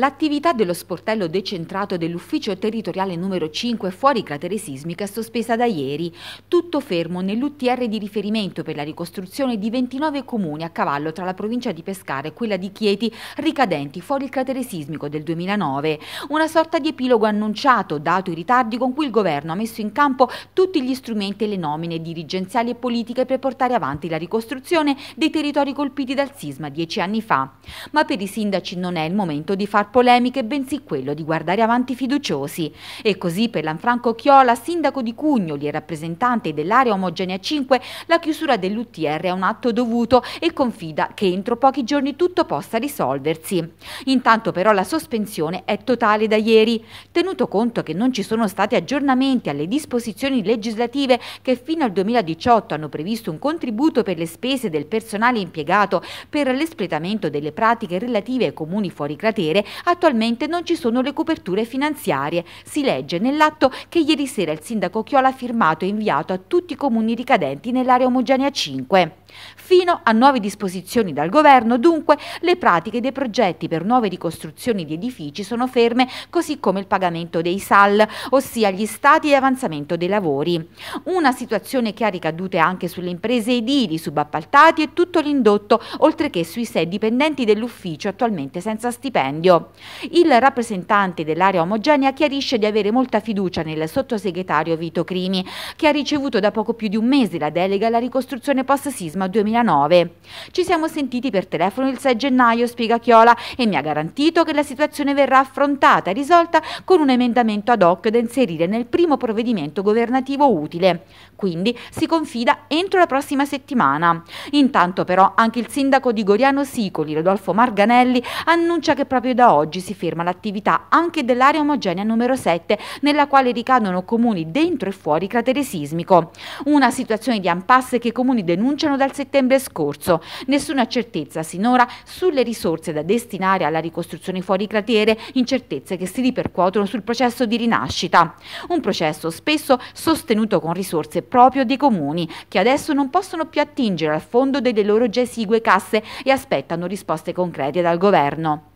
L'attività dello sportello decentrato dell'ufficio territoriale numero 5 fuori cratere sismica è sospesa da ieri, tutto fermo nell'UTR di riferimento per la ricostruzione di 29 comuni a cavallo tra la provincia di Pescara e quella di Chieti ricadenti fuori il cratere sismico del 2009, una sorta di epilogo annunciato dato i ritardi con cui il governo ha messo in campo tutti gli strumenti e le nomine dirigenziali e politiche per portare avanti la ricostruzione dei territori colpiti dal sisma dieci anni fa. Ma per i sindaci non è il momento di far polemiche, bensì quello di guardare avanti fiduciosi. E così per Lanfranco Chiola, sindaco di Cugnoli e rappresentante dell'area omogenea 5, la chiusura dell'UTR è un atto dovuto e confida che entro pochi giorni tutto possa risolversi. Intanto però la sospensione è totale da ieri, tenuto conto che non ci sono stati aggiornamenti alle disposizioni legislative che fino al 2018 hanno previsto un contributo per le spese del personale impiegato per l'espletamento delle pratiche relative ai comuni fuori cratere attualmente non ci sono le coperture finanziarie. Si legge nell'atto che ieri sera il sindaco Chiola ha firmato e inviato a tutti i comuni ricadenti nell'area omogenea 5. Fino a nuove disposizioni dal governo, dunque, le pratiche dei progetti per nuove ricostruzioni di edifici sono ferme, così come il pagamento dei SAL, ossia gli stati di avanzamento dei lavori. Una situazione che ha ricadute anche sulle imprese edili, subappaltati e tutto l'indotto, oltre che sui sei dipendenti dell'ufficio attualmente senza stipendio. Il rappresentante dell'area omogenea chiarisce di avere molta fiducia nel sottosegretario Vito Crimi, che ha ricevuto da poco più di un mese la delega alla ricostruzione post-sisma 2009. Ci siamo sentiti per telefono il 6 gennaio, spiega Chiola, e mi ha garantito che la situazione verrà affrontata e risolta con un emendamento ad hoc da inserire nel primo provvedimento governativo utile. Quindi si confida entro la prossima settimana. Intanto però anche il sindaco di Goriano Sicoli, Rodolfo Marganelli, annuncia che proprio da oggi si ferma l'attività anche dell'area omogenea numero 7, nella quale ricadono comuni dentro e fuori cratere sismico. Una situazione di impasse che i comuni denunciano dal settembre scorso. Nessuna certezza sinora sulle risorse da destinare alla ricostruzione fuori cratere, incertezze che si ripercuotono sul processo di rinascita. Un processo spesso sostenuto con risorse proprio dei comuni, che adesso non possono più attingere al fondo delle loro già esigue casse e aspettano risposte concrete dal governo.